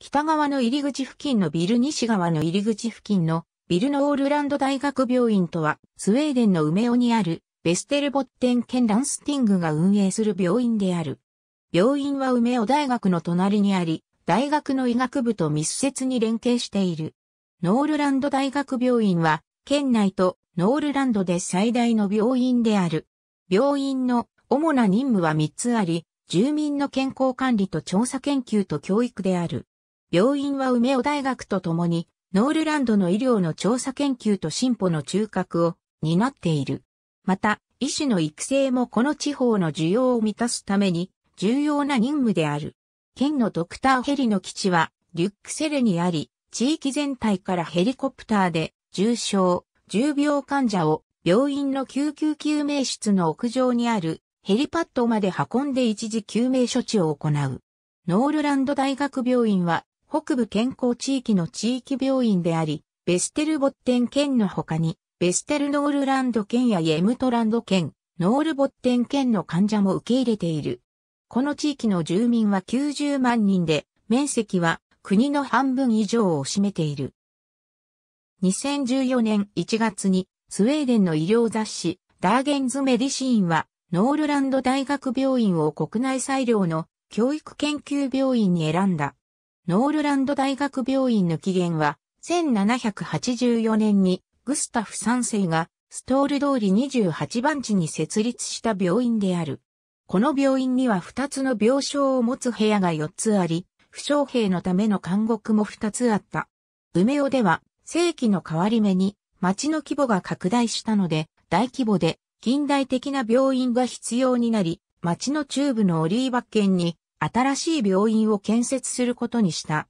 北側の入り口付近のビル西側の入り口付近のビルノールランド大学病院とは、スウェーデンの梅尾にある、ベステルボッテン県ランスティングが運営する病院である。病院は梅尾大学の隣にあり、大学の医学部と密接に連携している。ノールランド大学病院は、県内とノールランドで最大の病院である。病院の主な任務は3つあり、住民の健康管理と調査研究と教育である。病院は梅尾大学とともに、ノールランドの医療の調査研究と進歩の中核を担っている。また、医師の育成もこの地方の需要を満たすために、重要な任務である。県のドクターヘリの基地は、リュックセレにあり、地域全体からヘリコプターで、重症、重病患者を、病院の救急救命室の屋上にある、ヘリパッドまで運んで一時救命処置を行う。ノールランド大学病院は、北部健康地域の地域病院であり、ベステルボッテン県の他に、ベステルノールランド県やイエムトランド県、ノールボッテン県の患者も受け入れている。この地域の住民は90万人で、面積は国の半分以上を占めている。2014年1月にスウェーデンの医療雑誌ダーゲンズ・メディシーンはノールランド大学病院を国内最良の教育研究病院に選んだ。ノールランド大学病院の起源は、1784年にグスタフ3世がストール通り28番地に設立した病院である。この病院には2つの病床を持つ部屋が4つあり、負傷兵のための監獄も2つあった。梅尾では世紀の変わり目に町の規模が拡大したので、大規模で近代的な病院が必要になり、町の中部のオリーバ県に新しい病院を建設することにした。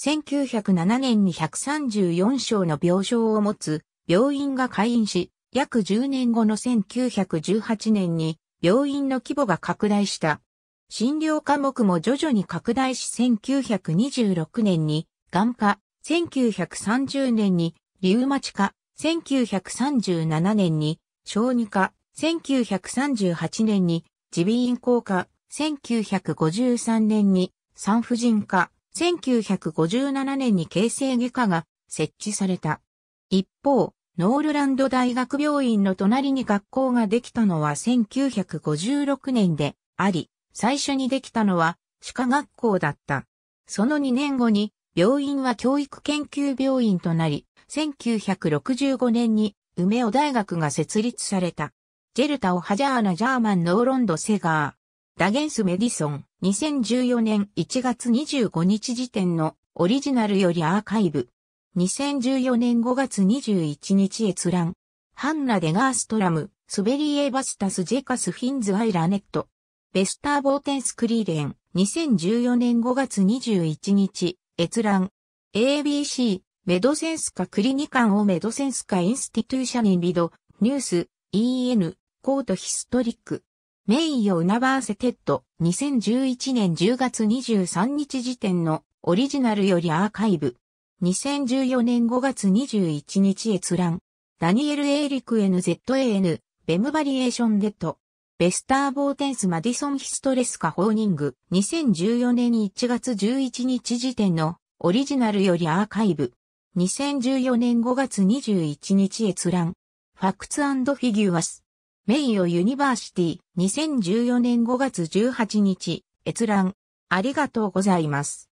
1907年に134床の病床を持つ病院が開院し、約10年後の1918年に病院の規模が拡大した。診療科目も徐々に拡大し1926年に眼科、1930年にリウマチ科、1937年に小児科、1938年に耳鼻咽喉科、1953年に産婦人科、1957年に形成外科が設置された。一方、ノールランド大学病院の隣に学校ができたのは1956年であり、最初にできたのは歯科学校だった。その2年後に病院は教育研究病院となり、1965年に梅尾大学が設立された。ジェルタ・オハジャーナ・ジャーマン・ノーロンド・セガー。ダゲンス・メディソン、2014年1月25日時点のオリジナルよりアーカイブ。2014年5月21日閲覧。ハンナ・デガーストラム、スベリエ・バスタス・ジェカス・フィンズ・アイ・ラネット。ベスター・ボーテンス・クリーレン、2014年5月21日、閲覧。ABC、メドセンスカ・クリニカン・オ・メドセンスカ・インスティトゥーシャニン・ビド、ニュース、EN、コート・ヒストリック。名誉ウナバーセテッド2011年10月23日時点のオリジナルよりアーカイブ。2014年5月21日閲覧。ダニエル・エーリク NZAN、ベムバリエーションデッド。ベスター・ボーテンス・マディソン・ヒストレスカ・ホーニング。2014年1月11日時点のオリジナルよりアーカイブ。2014年5月21日閲覧。ファクツフィギュアス。名誉ユニバーシティ2014年5月18日閲覧ありがとうございます。